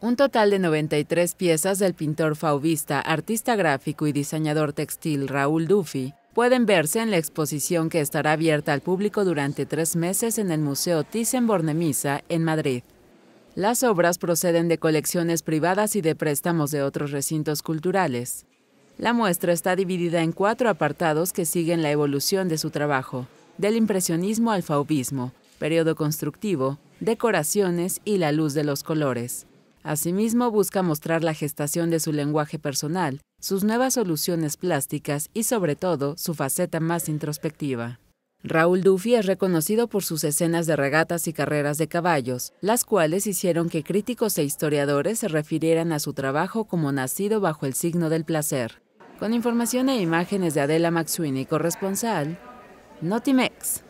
un total de 93 piezas del pintor fauvista, artista gráfico y diseñador textil Raúl Duffy pueden verse en la exposición que estará abierta al público durante tres meses en el Museo Thyssen-Bornemisza en Madrid. Las obras proceden de colecciones privadas y de préstamos de otros recintos culturales. La muestra está dividida en cuatro apartados que siguen la evolución de su trabajo, del impresionismo al fauvismo, periodo constructivo, decoraciones y la luz de los colores. Asimismo, busca mostrar la gestación de su lenguaje personal, sus nuevas soluciones plásticas y, sobre todo, su faceta más introspectiva. Raúl Duffy es reconocido por sus escenas de regatas y carreras de caballos, las cuales hicieron que críticos e historiadores se refirieran a su trabajo como nacido bajo el signo del placer. Con información e imágenes de Adela Maxwini, corresponsal, Notimex.